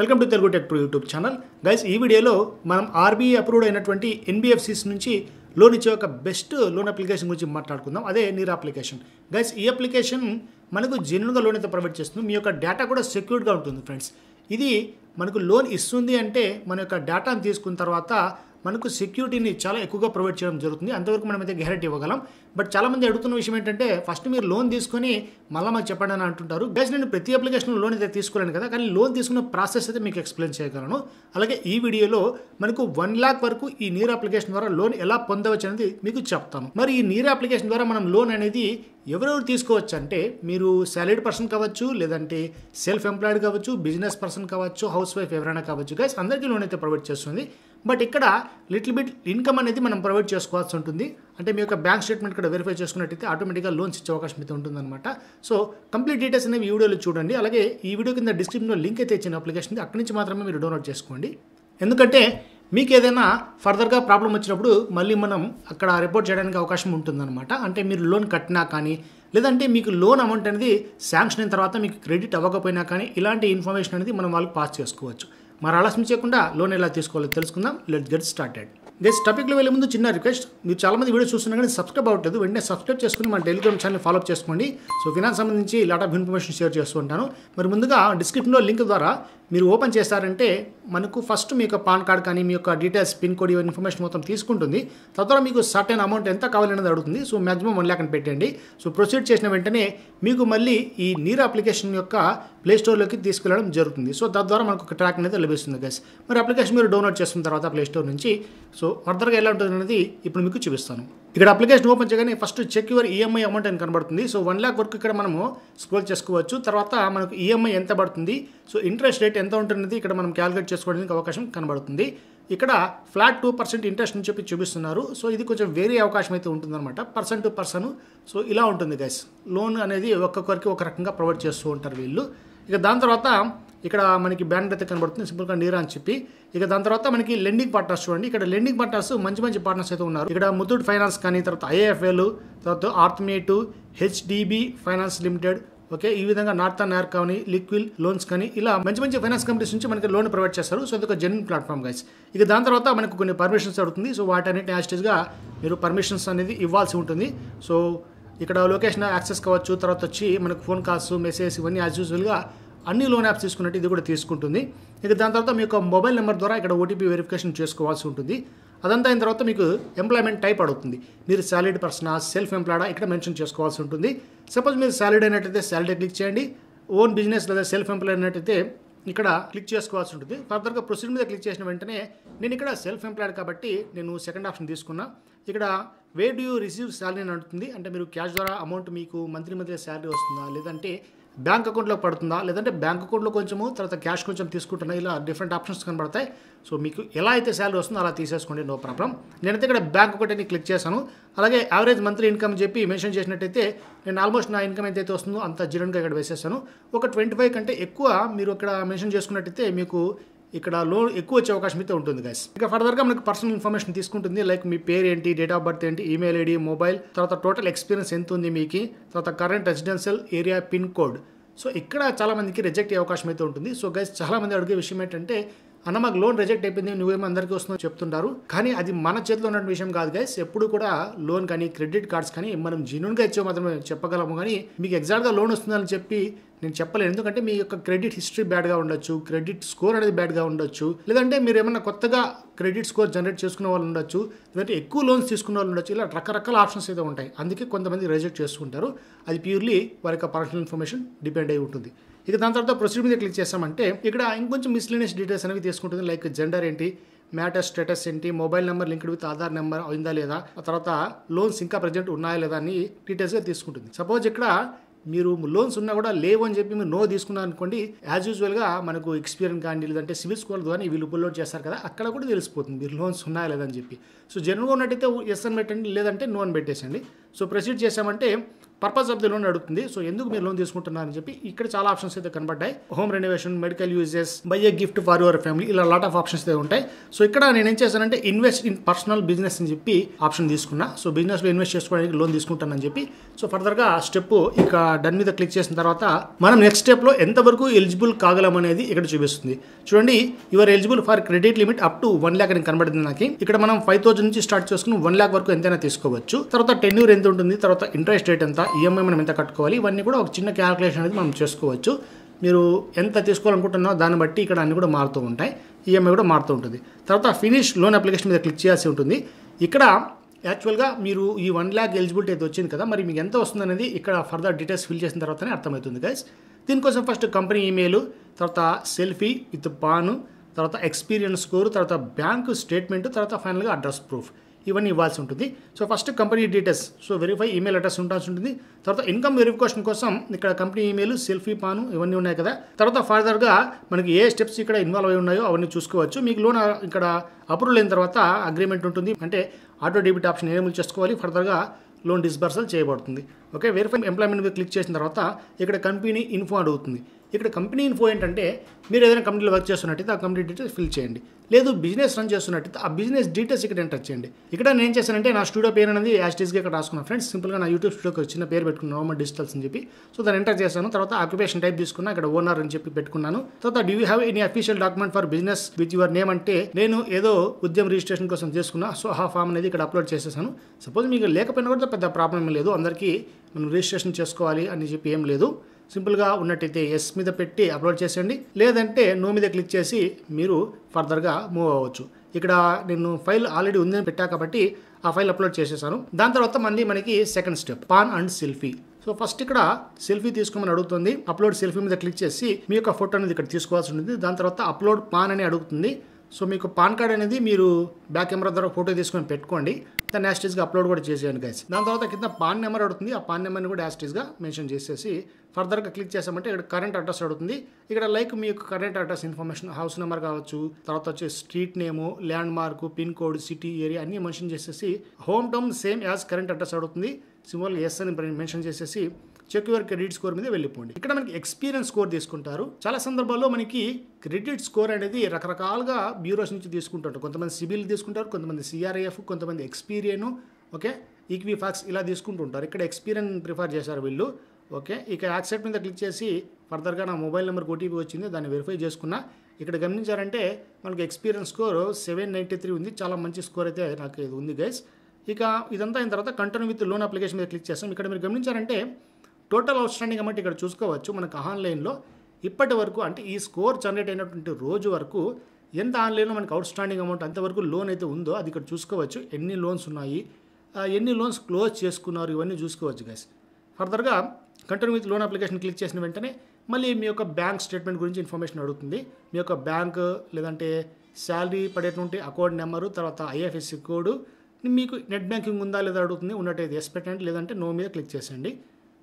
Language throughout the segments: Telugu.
welcome to Telugu tech pro YouTube channel guys ఈ వీడియోలో మనం ఆర్బీఐ అప్రూవ్డ్ అయినటువంటి ఎన్బిఎఫ్సిస్ నుంచి లోన్ ఇచ్చే ఒక బెస్ట్ లోన్ అప్లికేషన్ గురించి మాట్లాడుకుందాం అదే నీర్ అప్లికేషన్ గైస్ ఈ అప్లికేషన్ మనకు జనరల్గా లోన్ అయితే ప్రొవైడ్ చేస్తుంది మీ యొక్క డేటా కూడా సెక్యూర్డ్గా ఉంటుంది ఫ్రెండ్స్ ఇది మనకు లోన్ ఇస్తుంది అంటే మన యొక్క డేటాను తీసుకున్న తర్వాత మనకు సెక్యూరిటీని చాలా ఎక్కువగా ప్రొవైడ్ చేయడం జరుగుతుంది అంతవరకు మనం అయితే గ్యారెంటీ ఇవ్వగలం బట్ చాలామంది అడుగుతున్న విషయం ఏంటంటే ఫస్ట్ మీరు లోన్ తీసుకొని మళ్ళీ మాకు చెప్పండి అని అంటుంటారు గ్యాస్ నేను ప్రతి అప్లికేషన్ లోన్ అయితే తీసుకోలేను కదా కానీ లోన్ తీసుకున్న ప్రాసెస్ అయితే మీకు ఎక్స్ప్లెయిన్ చేయగలను అలాగే ఈ వీడియోలో మనకు వన్ ల్యాక్ వరకు ఈ నీరు అప్లికేషన్ ద్వారా లోన్ ఎలా పొందవచ్చు అనేది మీకు చెప్తాను మరి ఈ నీరు అప్లికేషన్ ద్వారా మనం లోన్ అనేది ఎవరెవరు తీసుకోవచ్చు అంటే మీరు సాలరీడ్ పర్సన్ కావచ్చు లేదంటే సెల్ఫ్ ఎంప్లాయిడ్ కావచ్చు బిజినెస్ పర్సన్ కావచ్చు హౌస్ వైఫ్ ఎవరైనా కావచ్చు గ్యాస్ అందరికీ లోన్ అయితే ప్రొవైడ్ చేస్తుంది బట్ ఇక్కడ లిటిల్ బిట్ ఇన్కమ్ అనేది మనం ప్రొవైడ్ చేసుకోవాల్సి ఉంటుంది అంటే మీ యొక్క బ్యాంక్ స్టేట్మెంట్ ఇక్కడ వెరిఫై చేసుకున్నట్టయితే ఆటోమేటిక్గా లోన్స్ ఇచ్చే అవకాశం అయితే ఉంటుందన్నమాట సో కంప్లీట్ డీటెయిల్స్ అనేవి ఈ వీడియోలో చూడండి అలాగే ఈ వీడియో కింద డిస్క్రిప్షన్లో లింక్ అయితే ఇచ్చిన అప్లికేషన్ అక్కడి నుంచి మాత్రమే మీరు డౌన్లోడ్ చేసుకోండి ఎందుకంటే మీకు ఏదైనా ఫర్దర్గా ప్రాబ్లం వచ్చినప్పుడు మళ్ళీ మనం అక్కడ రిపోర్ట్ చేయడానికి అవకాశం ఉంటుందన్నమాట అంటే మీరు లోన్ కట్టినా కానీ లేదంటే మీకు లోన్ అమౌంట్ అనేది శాంక్షన్ అయిన తర్వాత మీకు క్రెడిట్ అవ్వకపోయినా కానీ ఇలాంటి ఇన్ఫర్మేషన్ అనేది మనం వాళ్ళకి పాస్ చేసుకోవచ్చు మరి ఆలస్యం చేయకుండా లోన్ ఎలా తీసుకోవాలో తెలుసుకుందాం లెట్ గెట్ స్టార్టెడ్ నెక్స్ట్ టాపిక్లో వెళ్ళే ముందు చిన్న రిక్వెస్ట్ మీరు చాలామంది వీడియో చూస్తున్నా కానీ సబ్స్క్రైబ్ అవ్వట్లేదు వెంటనే సబ్స్క్రైబ్ చేసుకుని మన టెలిగ్రామ్ ఛానల్ ఫాలో చేసుకోండి సో ఫినాన్స్ సంబంధించి లాట్ ఆఫ్ ఇన్ఫర్మేషన్ షేర్ చేస్తుంటాను మరి ముందుగా డిస్క్రిప్షన్లో లింక్ ద్వారా మీరు ఓపెన్ చేశారంటే మనకు ఫస్ట్ మీ యొక్క పాన్ కార్డ్ కానీ మీ యొక్క డీటెయిల్స్ పిన్ కోడ్ ఇవన్నీ ఇన్ఫర్మేషన్ మొత్తం తీసుకుంటుంది తద్వారా మీకు సర్టెన్ అమౌంట్ ఎంత కావాలనేది అడుగుతుంది సో మాక్సిమం వన్ ల్యాక్ అని పెట్టండి సో ప్రొసీడ్ చేసిన వెంటనే మీకు మళ్ళీ ఈ నీర్ అప్లికేషన్ యొక్క ప్లే స్టోర్లోకి తీసుకెళ్ళడం జరుగుతుంది సో తద్వారా మనకు ఒక ట్రాక్ అనేది లభిస్తుంది గైస్ మరి అప్లికేషన్ మీరు డౌన్లోడ్ చేసిన తర్వాత ప్లే స్టోర్ నుంచి సో ఫర్దర్గా ఎలా ఉంటుంది అనేది ఇప్పుడు మీకు చూపిస్తాను ఇక్కడ అప్లికేషన్ ఓపెన్ చేయగానే first check your EMI amount అని కనబడుతుంది సో వన్ ల్యాక్ వరకు ఇక్కడ మనము స్క్రోల్ చేసుకోవచ్చు తర్వాత మనకు ఈఎంఐ ఎంత పడుతుంది సో ఇంట్రెస్ట్ రేట్ ఎంత ఉంటుంది ఇక్కడ మనం క్యాలిక్యులేట్ చేసుకోవడానికి అవకాశం కనబడుతుంది ఇక్కడ ఫ్లాట్ టూ పర్సెంట్ ఇంట్రెస్ట్ అని చెప్పి చూపిస్తున్నారు సో ఇది కొంచెం వేరే అవకాశం అయితే ఉంటుందన్నమాట పర్సన్ టు పర్సన్ సో ఇలా ఉంటుంది గైస్ లోన్ అనేది ఒక్కొక్కరికి ఒక రకంగా ప్రొవైడ్ చేస్తూ ఉంటారు వీళ్ళు ఇక దాని తర్వాత ఇక్కడ మనకి బ్యాండ్ అయితే కనబడుతుంది సింపుల్గా నీరా అని చెప్పి ఇక దాని తర్వాత మనకి లెండింగ్ పార్ట్నర్స్ చూడండి ఇక్కడ లెండింగ్ పార్ట్నర్స్ మంచి మంచి పార్ట్నర్స్ అయితే ఉన్నారు ఇక్కడ ముత్తూట్ ఫైనాన్స్ కానీ తర్వాత ఐఏఎఫ్ఎల్ తర్వాత Arthmate HDB finance limited okay ఈ విధంగా నార్థన్ ఎయిర్ కానీ లిక్విల్ లోన్స్ కానీ ఇలా మంచి మంచి ఫైనాన్స్ కంపెనీస్ నుంచి మనకి లోన్ ప్రొవైడ్ చేస్తారు సో ఒక జెన్యున్ ప్లాట్ఫామ్ గైస్ ఇక దాని తర్వాత మనకు కొన్ని పర్మిషన్స్ అడుగుతుంది సో వాటన్నిటి యాస్టేజ్గా మీరు పర్మిషన్స్ అనేది ఇవ్వాల్సి ఉంటుంది సో ఇక్కడ లొకేషన్ యాక్సెస్ కావచ్చు తర్వాత వచ్చి మనకు ఫోన్ కాల్స్ మెసేజ్ ఇవన్నీ యాజ్ యూజువల్గా అన్ని లోన్ యాప్స్ తీసుకున్నట్టు ఇది కూడా తీసుకుంటుంది ఇక దాని తర్వాత మీకు మొబైల్ నెంబర్ ద్వారా ఇక్కడ ఓటీపీ వెరిఫికేషన్ చేసుకోవాల్సి ఉంటుంది అదంతా అయిన తర్వాత మీకు ఎంప్లాయ్మెంట్ టైప్ అడుగుతుంది మీరు శాలరీడ్ పర్సనా సెల్ఫ్ ఎంప్లాయడా ఇక్కడ మెన్షన్ చేసుకోవాల్సి ఉంటుంది సపోజ్ మీరు శాలరీడ్ అయినట్టయితే శాలరీ క్లిక్ చేయండి ఓన్ బిజినెస్ లేదా సెల్ఫ్ ఎంప్లాయ్ అయినట్టయితే ఇక్కడ క్లిక్ చేసుకోవాల్సి ఉంటుంది ఫర్దర్గా ప్రొసీడ్ మీద క్లిక్ చేసిన వెంటనే నేను ఇక్కడ సెల్ఫ్ ఎంప్లాయిడ్ కాబట్టి నేను సెకండ్ ఆప్షన్ తీసుకున్నా ఇక్కడ where do you receive salary అని అంటే మీరు క్యాష్ ద్వారా అమౌంట్ మీకు మంత్లీ మంత్లీ శాలరీ వస్తుందా లేదంటే బ్యాంక్ అకౌంట్లో పడుతుందా లేదంటే బ్యాంక్ అకౌంట్లో కొంచెము తర్వాత క్యాష్ కొంచెం తీసుకుంటున్నా ఇలా డిఫరెంట్ ఆప్షన్స్ కనబడతాయి సో మీకు ఎలా అయితే శాలరీ వస్తుందో అలా తీసేసుకోండి నో ప్రాబ్లం నేనైతే ఇక్కడ బ్యాంక్ ఒకటి క్లిక్ చేశాను అలాగే యావరేజ్ మంత్లీ ఇన్కమ్ చెప్పి మెన్షన్ చేసినట్టయితే నేను ఆల్మోస్ట్ నా ఇన్కమ్ ఎంతైతే వస్తుందో అంత జీరోగా ఇక్కడ వేసేసాను ఒక ట్వంటీ ఫైవ్ కంటే ఎక్కువ మీరు ఇక్కడ మెన్షన్ చేసుకున్నట్టయితే మీకు ఇక్కడ లోన్ ఎక్కువ వచ్చే అవకాశం అయితే ఉంటుంది గైస్ ఇక ఫర్దర్గా మనకి పర్సనల్ ఇన్ఫర్మేషన్ తీసుకుంటుంది లైక్ మీ పేరు ఏంటి డేట్ ఆఫ్ బర్త్ ఏంటి ఈమెయిల్ ఐడి మొబైల్ తర్వాత టోటల్ ఎక్స్పీరియన్స్ ఎంత ఉంది మీకు తర్వాత current residential area pin code so ఇక్కడ చాలామందికి రిజెక్ట్ అయ్యే అవకాశం అయితే ఉంటుంది సో గైస్ చాలామంది అడిగే విషయం ఏంటంటే అన్న మాకు లోన్ రిజెక్ట్ అయిపోయింది నువ్వేమో అందరికీ వస్తుందో చెప్తుంటారు కానీ అది మన చేతిలో ఉన్న విషయం కాదు గైస్ ఎప్పుడు కూడా లోన్ కానీ క్రెడిట్ కార్డ్స్ కానీ మనం గా ఇచ్చే మాత్రమే చెప్పగలము కానీ మీకు ఎగ్జాక్ట్గా లోన్ వస్తుందని చెప్పి నేను చెప్పలేను ఎందుకంటే మీ యొక్క క్రెడిట్ హిస్టరీ బ్యాడ్గా ఉండొచ్చు క్రెడిట్ స్కోర్ అనేది బ్యాడ్గా ఉండొచ్చు లేదంటే మీరు ఏమైనా కొత్తగా క్రెడిట్ స్కోర్ జనరేట్ చేసుకునే వాళ్ళు ఉండొచ్చు లేదంటే ఎక్కువ లోన్స్ తీసుకునే వాళ్ళు ఉండొచ్చు ఇలా రకరకాల ఆప్షన్స్ అయితే ఉంటాయి అందుకే కొంతమంది రిజెక్ట్ చేసుకుంటారు అది ప్యూర్లీ వారి యొక్క పర్సనల్ ఇన్ఫర్మేషన్ డిపెండ్ అయి ఉంటుంది ఇక దాని తర్వాత ప్రొసీడ్ మీద క్లిక్ చేసామంటే ఇక్కడ ఇంకొంచెం మిస్లీనియస్ డీటెయిల్స్ అనేవి తీసుకుంటుంది లైక్ జెండర్ ఏంటి మ్యాటర్ స్టేటస్ ఏంటి mobile number linked with Aadhaar number అయిందా లేదా ఆ తర్వాత లోన్స్ ఇంకా ప్రజెంట్ ఉన్నాయా లేదా అని డీటెయిల్స్గా తీసుకుంటుంది సపోజ్ ఇక్కడ మీరు లోన్స్ ఉన్నా కూడా లేవు అని చెప్పి మీరు నో తీసుకున్నారు అనుకోండి యాజ్ యూజువల్గా మనకు ఎక్స్పీరియన్స్ కానీ లేదంటే సివిల్ స్కోర్ ద్వారా వీళ్ళు అప్లోడ్ చేస్తారు కదా అక్కడ కూడా తెలిసిపోతుంది మీరు లోన్స్ ఉన్నాయా లేదని చెప్పి సో జనరల్గా ఉన్నట్టయితే ఎస్ అని పెట్టండి లేదంటే నో అని పెట్టేసండి సో ప్రొసీడ్ చేశామంటే పర్పస్ ఆఫ్ ది లోన్ అడుగుతుంది సో ఎందుకు మీరు లోన్ తీసుకుంటున్నారని చెప్పి ఇక్కడ చాలా ఆప్షన్స్ అయితే కనబడ్డాయి home renovation medical uses buy a gift for your family ఇలా లాట్ ఆఫ్ ఆప్షన్స్ అయితే ఉంటాయి సో ఇక్కడ నేను ఏం చేశానంటే ఇన్వెస్ట్ ఇన్ పర్సనల్ బిజినెస్ అని చెప్పి ఆప్షన్ తీసుకున్నా సో బిజినెస్లో ఇన్వెస్ట్ చేసుకోవడానికి లోన్ తీసుకుంటానని చెప్పి సో ఫర్దర్గా స్టెప్ ఇక డన్ మీద క్లిక్ చేసిన తర్వాత మనం నెక్స్ట్ స్టెప్లో ఎంతవరకు ఎలిజిబుల్ కాగలం అనేది ఇక్కడ చూపిస్తుంది చూడండి your eligible for credit limit up to one lakh అని కనబడింది నాకు ఇక్కడ మనం ఫైవ్ థౌసండ్ నుంచి స్టార్ట్ చేసుకుని వన్ ల్యాక్ వరకు ఎంతైనా తీసుకోవచ్చు తర్వాత టెన్యూర్ ఎంత ఉంటుంది తర్వాత ఇంట్రెస్ట్ రేట్ ఎంత ఈఎంఐ e మనం ఎంత కట్టుకోవాలి ఇవన్నీ కూడా ఒక చిన్న క్యాలిక్యులేషన్ అనేది మనం చేసుకోవచ్చు మీరు ఎంత తీసుకోవాలనుకుంటున్నా దాన్ని బట్టి ఇక్కడ అన్నీ కూడా మారుతూ ఉంటాయి ఈఎంఐ e కూడా మారుతూ ఉంటుంది తర్వాత ఫినిష్ లోన్ అప్లికేషన్ మీద క్లిక్ చేయాల్సి ఉంటుంది ఇక్కడ యాక్చువల్గా మీరు ఈ వన్ ల్యాక్ ఎలిజిబిలిటీ అయితే వచ్చింది కదా మరి మీకు ఎంత వస్తుంది అనేది ఇక్కడ ఫర్దర్ డీటెయిల్స్ ఫిల్ చేసిన తర్వాతనే అర్థమవుతుంది గైస్ దీనికోసం ఫస్ట్ కంపెనీ ఈమెయిల్ తర్వాత సెల్ఫీ విత్ పాను తర్వాత ఎక్స్పీరియన్స్ స్కోరు తర్వాత బ్యాంకు స్టేట్మెంట్ తర్వాత ఫైనల్గా అడ్రస్ ప్రూఫ్ ఇవన్నీ ఇవ్వాల్సి ఉంటుంది so first company details so verify email address ఉండాల్సి ఉంటుంది తర్వాత ఇన్కమ్ వెరిఫికేషన్ కోసం ఇక్కడ కంపెనీ ఈమెయిల్ సెల్ఫీ పాను ఇవన్నీ ఉన్నాయి కదా తర్వాత ఫర్దర్గా మనకి ఏ స్టెప్స్ ఇక్కడ ఇన్వాల్వ్ అయి ఉన్నాయో అవన్నీ చూసుకోవచ్చు మీకు లోన్ ఇక్కడ అప్రూవల్ అయిన తర్వాత అగ్రిమెంట్ ఉంటుంది అంటే ఆటో డెబిట్ ఆప్షన్ ఏమేమి చేసుకోవాలి ఫర్దర్గా లోన్ డిస్బర్సల్ చేయబడుతుంది ఓకే వెరిఫై ఎంప్లాయ్మెంట్ మీద క్లిక్ చేసిన తర్వాత ఇక్కడ కంపెనీ ఇన్ఫో అడుగుతుంది ఇక్కడ కంపెనీ ఇన్ఫో ఏంటంటే మీరు ఏదైనా కంపెనీలో వర్క్ చేస్తున్నట్టయితే ఆ కంపెనీ డీటెయిల్స్ ఫిల్ చేయండి లేదు బిజినెస్ రన్ చేస్తున్నట్టయితే ఆ బిజినెస్ డీటెయిల్స్ ఇక్కడ ఎంటర్ చేయండి ఇక్కడ నేను ఏం చేశానంటే నా స్టూడియో పేరు అనేది యాస్టీస్గా ఇక్కడ రాసుకున్నాను ఫ్రెండ్స్ సింపుల్గా నా యూట్యూబ్ స్టూడియో చిన్న పేరు పెట్టుకున్నాను నోమర్ డిజిటల్స్ అని చెప్పి సో దాన్ని ఎంటర్ చేశాను తర్వాత ఆక్యుపేషన్ టైప్ తీసుకున్నా ఇక్కడ ఓనర్ అని చెప్పి పెట్టుకున్నాను తర్వాత do you have any official document for business with your name అంటే నేను ఏదో ఉద్యమ రిజిస్ట్రేషన్ కోసం చేసుకున్నా సో ఆ ఫామ్ అనేది ఇక్కడ అప్లోడ్ చేసేసాను సపోజ్ మీకు లేకపోయినా కూడా పెద్ద ప్రాబ్లం లేదు అందరికీ మనం రిజిస్ట్రేషన్ చేసుకోవాలి అని చెప్పి ఏం లేదు సింపుల్గా ఉన్నట్టయితే ఎస్ మీద పెట్టి అప్లోడ్ చేసేయండి లేదంటే నో మీద క్లిక్ చేసి మీరు ఫర్దర్గా మూవ్ అవ్వచ్చు ఇక్కడ నేను ఫైల్ ఆల్రెడీ ఉందని పెట్టా కాబట్టి ఆ ఫైల్ అప్లోడ్ చేసేసాను దాని తర్వాత మళ్ళీ మనకి second step PAN and selfie so first ఇక్కడ సెల్ఫీ తీసుకోమని అడుగుతుంది అప్లోడ్ సెల్ఫీ మీద క్లిక్ చేసి మీ యొక్క ఫోటో అనేది ఇక్కడ తీసుకోవాల్సి ఉంటుంది దాని తర్వాత అప్లోడ్ పాన్ అని అడుగుతుంది సో మీకు పాన్ కార్డ్ అనేది మీరు బ్యాక్ కెమెరా ద్వారా ఫోటో తీసుకొని పెట్టుకోండి దాన్ని యాస్టీస్గా అప్లోడ్ కూడా చేసేయండి గైస్ దాని తర్వాత కింద పాన్ నెంబర్ అడుగుతుంది ఆ పాన్ నెంబర్ని కూడా యాస్టీస్గా మెన్షన్ చేసేసి ఫర్దర్గా క్లిక్ చేసామంటే ఇక్కడ కరెంట్ అడ్రస్ అడుగుతుంది ఇక్కడ లైక్ మీ యొక్క current address information house number కావచ్చు తర్వాత వచ్చే street name landmark pin code city area అన్ని మెన్షన్ చేసేసి hometown same as current address అడుగుతుంది సింబల్ ఎస్ అని మెన్షన్ చేసేసి చెక్ యువర్ క్రెడిట్ స్కోర్ మీద వెళ్ళిపోండి ఇక్కడ మనకి ఎక్స్పీరియన్స్ స్కోర్ తీసుకుంటారు చాలా సందర్భాల్లో మనకి క్రెడిట్ స్కోర్ అనేది రకరకాలుగా బ్యూరోస్ నుంచి తీసుకుంటారు కొంతమంది సిబిల్ తీసుకుంటారు కొంతమంది సిఆర్ఐఎఫ్ కొంతమంది ఎక్స్పీరియన్ ఓకే ఫ్యాక్స్ ఇలా తీసుకుంటుంటారు ఇక్కడ ఎక్స్పీరియన్ ప్రిఫర్ చేశారు వీళ్ళు ఓకే ఇక యాక్సెప్ట్ మీద క్లిక్ చేసి ఫర్దర్గా నా మొబైల్ నెంబర్ ఓటీపీ వచ్చింది దాన్ని వెరిఫై చేసుకున్నా ఇక్కడ గమనించారంటే మనకు experience score seven ninety three ఉంది చాలా మంచి స్కోర్ అయితే నాకు ఇది ఉంది గైస్ ఇక ఇదంతా అయిన తర్వాత కంటిన్యూ విత్ లోన్ అప్లికేషన్ మీద క్లిక్ చేస్తాం ఇక్కడ మీరు గమనించారంటే టోటల్ అవుట్ స్టాండింగ్ అమౌంట్ ఇక్కడ చూసుకోవచ్చు మనకు ఆన్లైన్లో ఇప్పటి వరకు అంటే ఈ స్కోర్ జనరేట్ అయినటువంటి రోజు వరకు ఎంత ఆన్లైన్లో మనకు అవుట్ స్టాండింగ్ అమౌంట్ అంతవరకు లోన్ అయితే ఉందో అది ఇక్కడ చూసుకోవచ్చు ఎన్ని లోన్స్ ఉన్నాయి ఎన్ని లోన్స్ క్లోజ్ చేసుకున్నారు ఇవన్నీ చూసుకోవచ్చు గైస్ ఫర్దర్గా continue with loan application click చేసిన వెంటనే మళ్ళీ మీ యొక్క బ్యాంక్ స్టేట్మెంట్ గురించి ఇన్ఫర్మేషన్ అడుగుతుంది మీ యొక్క బ్యాంక్ లేదంటే శాలరీ పడేటువంటి అకౌంట్ నెంబరు తర్వాత ఐఎఫ్ఎస్సి కోడ్ మీకు నెట్ బ్యాంకింగ్ ఉందా లేదా అడుగుతుంది ఉన్నట్టయితే ఎస్ పెట్టండి లేదంటే నో మీద క్లిక్ చేసేయండి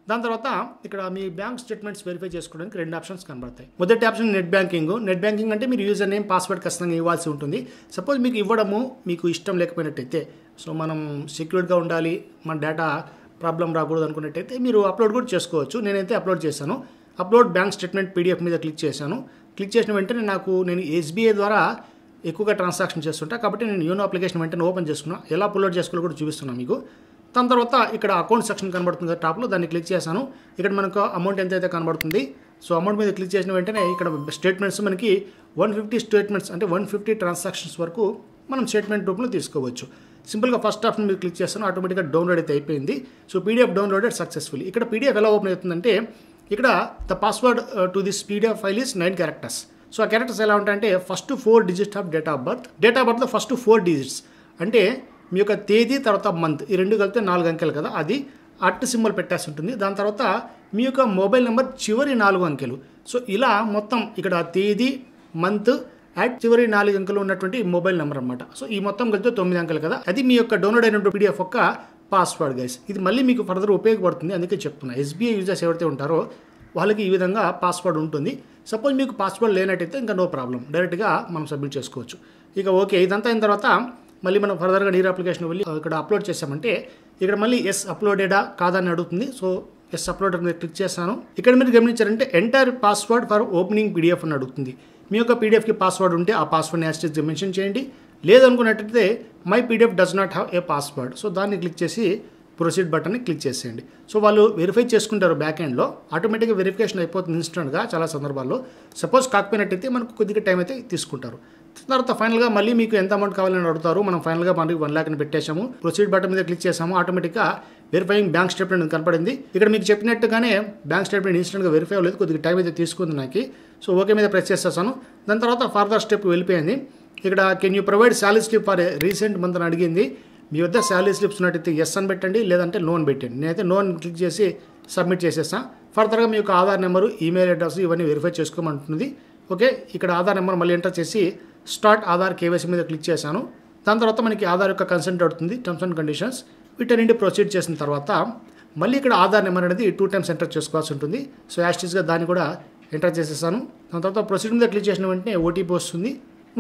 దాని తర్వాత ఇక్కడ మీ బ్యాంక్ స్టేట్మెంట్స్ వెరిఫై చేసుకోవడానికి రెండు ఆప్షన్స్ కనబడతాయి మొదటి option net banking net banking అంటే మీరు యూజర్ నేమ్ పాస్వర్డ్ ఖచ్చితంగా ఇవ్వాల్సి ఉంటుంది సపోజ్ మీకు ఇవ్వడము మీకు ఇష్టం లేకపోయినట్టయితే సో మనం సెక్యూర్డ్గా ఉండాలి మన డేటా ప్రాబ్లం రాకూడదు అనుకున్నట్టయితే మీరు అప్లోడ్ కూడా చేసుకోవచ్చు నేనైతే అప్లోడ్ చేశాను అప్లోడ్ బ్యాంక్ స్టేట్మెంట్ పీడిఎఫ్ మీద క్లిక్ చేశాను క్లిక్ చేసిన వెంటనే నాకు నేను ఎస్బీఐ ద్వారా ఎక్కువగా ట్రాన్సాక్షన్ చేస్తుంటా కాబట్టి నేను యోనో అప్లికేషన్ వెంటనే ఓపెన్ చేసుకున్నాను ఎలా అప్లోడ్ చేసుకోవాలో కూడా చూపిస్తున్నాను మీకు దాని తర్వాత ఇక్కడ అకౌంట్ సెక్షన్ కనబడుతుంది టాప్లో దాన్ని క్లిక్ చేశాను ఇక్కడ మనకు అమౌంట్ ఎంత అయితే కనబడుతుంది సో అమౌంట్ మీద క్లిక్ చేసిన వెంటనే ఇక్కడ స్టేట్మెంట్స్ మనకి వన్ ఫిఫ్టీ స్టేట్మెంట్స్ అంటే వన్ ఫిఫ్టీ ట్రాన్సాక్షన్స్ వరకు మనం స్టేట్మెంట్ రూపంలో తీసుకోవచ్చు సింపుల్గా ఫస్ట్ ఆప్షన్ మీద క్లిక్ చేస్తాను ఆటోమేటిక్గా డౌన్లోడ్ అయితే అయిపోయింది సో పీడిఎఫ్ డౌన్లోడెడ్ సక్సెస్ఫుల్ ఇక్కడ పీడిఎఫ్ ఎలా ఓపెన్ అవుతుందంటే ఇక్కడ the password to this PDF file is nine characters so ఆ క్యారెక్టర్స్ ఎలా ఉంటాయంటే first four digits of date of birth date of బర్త్లో ఫస్ట్ ఫోర్ డిజిట్స్ అంటే మీ యొక్క తేదీ తర్వాత మంత్ ఈ రెండు కలిపితే నాలుగు అంకెలు కదా అది అట్ సింబల్ పెట్టాల్సి ఉంటుంది దాని తర్వాత మీ యొక్క మొబైల్ నెంబర్ చివరి నాలుగు అంకెలు సో ఇలా మొత్తం ఇక్కడ తేదీ మంత్ అట్ చివరి నాలుగు అంకెలు ఉన్నటువంటి మొబైల్ నెంబర్ అనమాట సో ఈ మొత్తం కలిపితే తొమ్మిది అంకెలు కదా అది మీ యొక్క డౌన్లోడ్ అయినటువంటి పీడిఎఫ్ యొక్క పాస్వర్డ్ గైస్ ఇది మళ్ళీ మీకు ఫర్దర్ ఉపయోగపడుతుంది అందుకే చెప్తున్నా ఎస్బీఐ యూజర్స్ ఎవరైతే ఉంటారో వాళ్ళకి ఈ విధంగా పాస్వర్డ్ ఉంటుంది సపోజ్ మీకు పాస్వర్డ్ లేనట్టయితే ఇంకా నో ప్రాబ్లం డైరెక్ట్గా మనం సబ్మిట్ చేసుకోవచ్చు ఇక ఓకే ఇదంతా అయిన తర్వాత మళ్ళీ మనం ఫర్దర్గా నీరు అప్లికేషన్ వెళ్ళి ఇక్కడ అప్లోడ్ చేసామంటే ఇక్కడ మళ్ళీ ఎస్ అప్లోడెడా కాదని అడుగుతుంది సో ఎస్ అప్లోడ్ మీద క్లిక్ చేస్తాను ఇక్కడ మీరు గమనించారంటే entire password for opening PDF అని అడుగుతుంది మీ యొక్క పీడిఎఫ్కి పాస్వర్డ్ ఉంటే ఆ పాస్వర్డ్ యాస్టేజ్గా మెన్షన్ చేయండి లేదనుకున్నట్టయితే my PDF does not have a password so దాన్ని క్లిక్ చేసి ప్రొసీడ్ బటన్ని క్లిక్ చేసేయండి సో వాళ్ళు వెరిఫై చేసుకుంటారు బ్యాక్ ఎండ్లో ఆటోమేటిక్గా వెరిఫికేషన్ అయిపోతుంది ఇన్స్టెంట్గా చాలా సందర్భాల్లో సపోజ్ కాకపోయినట్టయితే మనకు కొద్దిగా టైం అయితే తీసుకుంటారు తర్వాత ఫైనల్గా మళ్ళీ మీకు ఎంత అమౌంట్ కావాలని అడుగుతారు మనం ఫైనల్గా మనకి వన్ ల్యాక్ని పెట్టేశాము ప్రొసీడ్ బటన్ మీద క్లిక్ చేసాము ఆటోమేటిక్గా వెరిఫైయింగ్ బ్యాంక్ స్టేట్మెంట్ కనపడింది ఇక్కడ మీకు చెప్పినట్టుగానే బ్యాంక్ స్టేట్మెంట్ ఇన్స్టెంట్గా వెరిఫై అవ్వలేదు కొద్దిగా టైం అయితే తీసుకుంది నాకు సో ఓకే మీద ప్రెస్ చేసేసాను దాని తర్వాత ఫర్దర్ స్టెప్ వెళ్ళిపోయింది ఇక్కడ can you provide salary slip for recent month అని అడిగింది మీ వద్ద శాలరీ స్లిప్స్ ఉన్నట్టయితే ఎస్ అని పెట్టండి లేదంటే నోన్ పెట్టండి నేనైతే నోన్ క్లిక్ చేసి సబ్మిట్ చేసేస్తాను ఫర్దర్గా మీ యొక్క ఆధార్ నెంబరు ఈమెయిల్ అడ్రస్ ఇవన్నీ వెరిఫై చేసుకోమంటుంది ఓకే ఇక్కడ ఆధార్ నెంబర్ మళ్ళీ ఎంటర్ చేసి స్టార్ట్ ఆధార్ కేవైసీ మీద క్లిక్ చేశాను దాని తర్వాత మనకి ఆధార్ యొక్క కన్సెంట్ అవుతుంది టర్మ్స్ అండ్ కండిషన్స్ వీటన్నింటి ప్రొసీడ్ చేసిన తర్వాత మళ్ళీ ఇక్కడ ఆధార్ నెంబర్ అనేది టూ టైమ్స్ ఎంటర్ చేసుకోవాల్సి ఉంటుంది సో యాస్టిస్గా దాన్ని కూడా ఎంటర్ చేసేసాను దాని తర్వాత ప్రొసీడ్ మీద క్లిక్ చేసిన వెంటనే ఓటీపీ వస్తుంది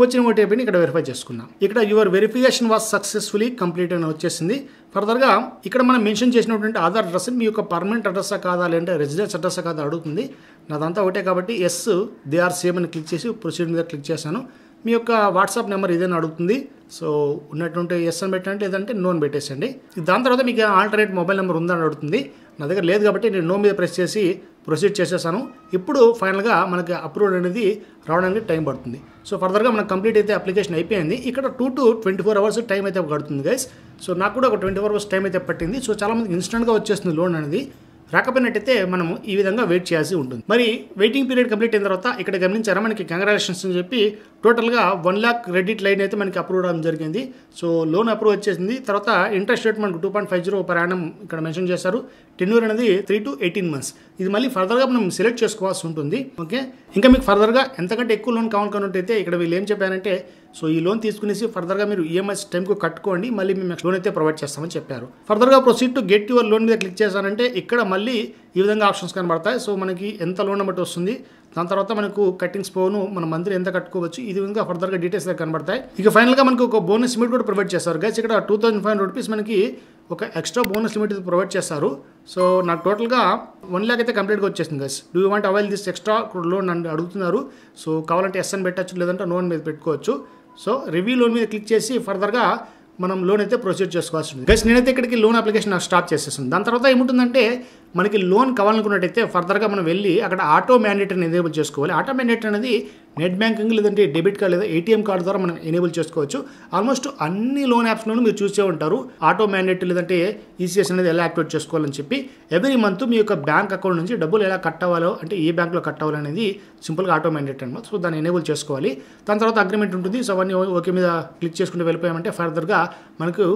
వచ్చిన ఓటీపీని ఇక్కడ వెరిఫై చేసుకున్నాం ఇక్కడ your verification was successfully complete అని వచ్చేసింది ఫర్దర్గా ఇక్కడ మనం మెన్షన్ చేసినటువంటి ఆధార్ అడ్రస్ మీ యొక్క పర్మనెంట్ అడ్రస్ కాదా లేదంటే రెసిడెన్స్ అడ్రస్ కాదా అడుగుతుంది నాదంతా ఒకటే కాబట్టి ఎస్ దే ఆర్ సేమ్ అని క్లిక్ చేసి ప్రొసీడ్ మీద క్లిక్ చేశాను మీ యొక్క వాట్సాప్ నెంబర్ ఇదేనా అడుగుతుంది సో ఉన్నటువంటి ఎస్ఎన్ పెట్టండి లేదంటే నోన్ పెట్టేసండి దాని తర్వాత మీకు ఆల్టర్నేట్ మొబైల్ నెంబర్ ఉందని అడుగుతుంది నా దగ్గర లేదు కాబట్టి నేను నో మీద ప్రెస్ చేసి ప్రొసీడ్ చేసేసాను ఇప్పుడు ఫైనల్గా మనకి అప్రూవల్ అనేది రావడానికి టైం పడుతుంది సో ఫర్దర్గా మనకు కంప్లీట్ అయితే అప్లికేషన్ అయిపోయింది ఇక్కడ two to twenty four hours time అయితే పడుతుంది గైస్ సో నాకు కూడా ఒక ట్వంటీ ఫోర్ అవర్స్ టైం అయితే పట్టింది సో చాలామంది ఇన్స్టెంట్గా వచ్చేస్తుంది లోన్ అనేది రాకపోయినట్టయితే మనం ఈ విధంగా వెయిట్ చేయాల్సి ఉంటుంది మరి వెయిటింగ్ పీరియడ్ కంప్లీట్ అయిన తర్వాత ఇక్కడ గమనించారా మనకి కంగ్రాచులేషన్స్ అని చెప్పి టోటల్గా వన్ లాక్ క్రెడిట్ లైన్ అయితే మనకి అప్రూవ్ అవడం జరిగింది సో లోన్ అప్రూవ్ వచ్చేసింది తర్వాత ఇంట్రెస్ట్ రేట్ మనకు టూ పాయింట్ ఫైవ్ జీరో ప్రయాణం ఇక్కడ మెన్షన్ చేశారు టెన్యూర్ అనేది త్రీ టు ఎయిటీన్ మంత్స్ ఇది మళ్ళీ ఫర్దర్గా మనం సెలెక్ట్ చేసుకోవాల్సి ఉంటుంది ఓకే ఇంకా మీకు ఫర్దర్గా ఎంతకంటే ఎక్కువ లోన్ కావాలనుకున్నట్టయితే ఇక్కడ వీళ్ళు ఏం చెప్పారంటే సో ఈ లోన్ తీసుకునేసి ఫర్దర్గా మీరు ఈఎంఐస్ e టైంకు కట్టుకోండి మళ్ళీ మేము లోన్ అయితే ప్రొవైడ్ చేస్తామని చెప్పారు ఫర్దర్గా proceed to get your loan మీద క్లిక్ చేశానంటే ఇక్కడ మళ్ళీ ఈ విధంగా ఆప్షన్స్ కనబడతాయి సో మనకి ఎంత లోన్ బట్టి వస్తుంది దాని తర్వాత మనకు కట్టింగ్స్ పోను మన మంత్లీ ఎంత కట్టుకోవచ్చు ఇది విధంగా ఫర్దర్గా డీటెయిల్స్ దగ్గర కనబడతాయి ఇక ఫైనల్గా మనకు ఒక బోనస్ లిమిట్ కూడా ప్రొవైడ్ చేస్తారు గైస్ ఇక్కడ two thousand five hundred rupees మనకి ఒక ఎక్స్ట్రా బోనస్ లిమిట్ ప్రొవైడ్ చేస్తారు సో నాకు టోటల్గా వన్ ల్యాక్ అయితే కంప్లీట్గా వచ్చేసింది guys do you want avail this extra loan అని అడుగుతున్నారు సో కావాలంటే ఎస్ అని పెట్టచ్చు లేదంటే నోన్ మీద పెట్టుకోవచ్చు సో రివ్యూ లోన్ మీద క్లిక్ చేసి ఫర్దర్గా మనం లోన్ అయితే ప్రొసీడ్ చేసుకోవాల్సి ఉంది గైస్ నేనైతే ఇక్కడికి లోన్ అప్లికేషన్ స్టార్ట్ చేసేస్తుంది దాని తర్వాత ఏముంటుందంటే మనకి లోన్ కావాలనుకున్నట్టయితే ఫర్దర్గా మనం వెళ్ళి అక్కడ ఆటో మ్యాండేటరీని ఎనేబుల్ చేసుకోవాలి ఆటో మ్యాండేటరీ అనేది నెట్ బ్యాంకింగ్ లేదంటే డెబిట్ కార్డ్ లేదా ఏటీఎం కార్డు ద్వారా మనం ఎనేబుల్ చేసుకోవచ్చు ఆల్మోస్ట్ అన్ని లోన్ యాప్స్లోనూ మీరు చూసే ఉంటారు ఆటో మ్యాండేటరీ లేదంటే ఈసీఎస్ అనేది ఎలా యాక్టివేట్ చేసుకోవాలని చెప్పి ఎవ్రీ మంత్ మీ యొక్క బ్యాంక్ అకౌంట్ నుంచి డబ్బులు ఎలా కట్ అవ్వాలో అంటే ఏ బ్యాంక్లో కట్ అవ్వాలో అనేది సింపుల్గా ఆటో మ్యాండేటరీ అనమాట సో దాన్ని ఎనేబుల్ చేసుకోవాలి దాని తర్వాత అగ్రిమెంట్ ఉంటుంది సో అవన్నీ ఓకే మీద క్లిక్ చేసుకుంటూ వెళ్ళిపోయామంటే ఫర్దర్గా మనకు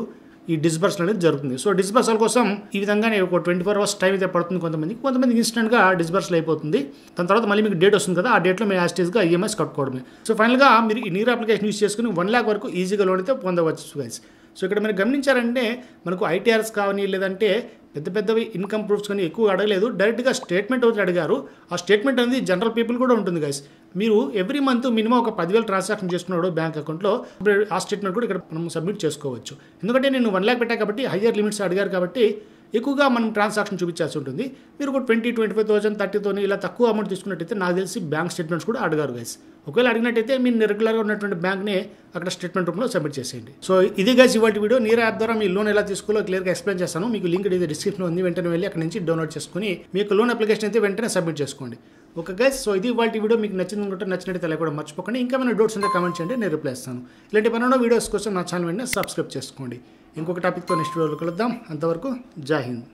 ఈ డిస్బర్సల్ అనేది జరుగుతుంది సో డిస్బర్సల్ కోసం ఈ విధంగానే ఒక ట్వంటీ ఫోర్ అవర్స్ టైం అయితే పడుతుంది కొంతమంది కొంతమంది ఇన్స్టెంట్గా డిస్బర్సల్ అయిపోతుంది దాని తర్వాత మళ్ళీ మీకు డేట్ వస్తుంది కదా ఆ డేట్లో మీరు యాస్టేజ్గా ఈఎంఐస్ కట్టుకోవడమే సో ఫైనల్గా మీరు ఈ నీరు అప్లికేషన్ యూస్ చేసుకుని వన్ ల్యాక్ వరకు ఈజీగా లోన్ అయితే పొందవచ్చు గైస్ సో ఇక్కడ మీరు గమనించారంటే మనకు ఐటీఆర్స్ కావని లేదంటే పెద్ద పెద్దవి ఇన్కమ్ ప్రూఫ్స్ కానీ ఎక్కువ అడగలేదు డైరెక్ట్గా స్టేట్మెంట్ వచ్చి అడిగారు ఆ స్టేట్మెంట్ అనేది జనరల్ పీపుల్ కూడా ఉంటుంది గైస్ మీరు ఎవ్రీ మంత్ మినిమం ఒక పదివేలు ట్రాన్సాక్షన్ చేస్తున్నాడు బ్యాంక్ అకౌంట్లో ఆ స్టేట్మెంట్ కూడా ఇక్కడ మనం సబ్మిట్ చేసుకోవచ్చు ఎందుకంటే నేను వన్ ల్యాక్ పెట్టా కాబట్టి హయ్యర్ లిమిట్స్ అడిగారు కాబట్టి ఎక్కువగా మనం ట్రాన్సాక్షన్ చూపించాల్సి ఉంటుంది మీరు కూడా ట్వంటీ ట్వంటీ ఫైవ్ థౌసండ్ థర్టీతో ఇలా తక్కువ అమౌంట్ తీసుకున్నట్టయితే నాకు తెలిసి బ్యాంక్ స్టేట్మెంట్స్ కూడా అడగారు గైస్ ఒకవేళ అడిగినట్టయితే మీరు రెగ్యులర్గా ఉన్నటువంటి బ్యాంక్ని అక్కడ స్టేట్మెంట్ రూపంలో సబ్మిట్ చేసేయండి సో ఇది గైస్ ఇవాళ వీడియో నీరా యాప్ ద్వారా మీ లోన్ ఎలా తీసుకోవాలో క్లియర్గా ఎక్స్ప్లెయిన్ చేస్తాను మీకు లింక్ ఇది డిస్క్రిప్షన్ ఉంది వెంటనే వెళ్ళి అక్కడ నుంచి డౌన్లోడ్ చేసుకుని మీకు లోన్ అప్లికేషన్ అయితే వెంటనే సబ్మిట్ చేసుకోండి ఓకే గైస్ సో ఇది వాళ్ళ వీడియో మీకు నచ్చింది ఉంటే నచ్చినట్టు కూడా మర్చిపోకండి ఇంకా ఏమైనా డౌట్స్ ఉంటే కమెంట్ చేయండి నేను రిప్లై ఇస్తాను ఇలాంటి పన్నెండో వీడియోస్ కోసం నా ఛానల్ వెంటనే సబ్స్క్రైబ్ చేసుకోండి ఇంకొక టాపిక్తో నెక్స్ట్ వీడియోలో కలుద్దాం అంతవరకు జాహింద్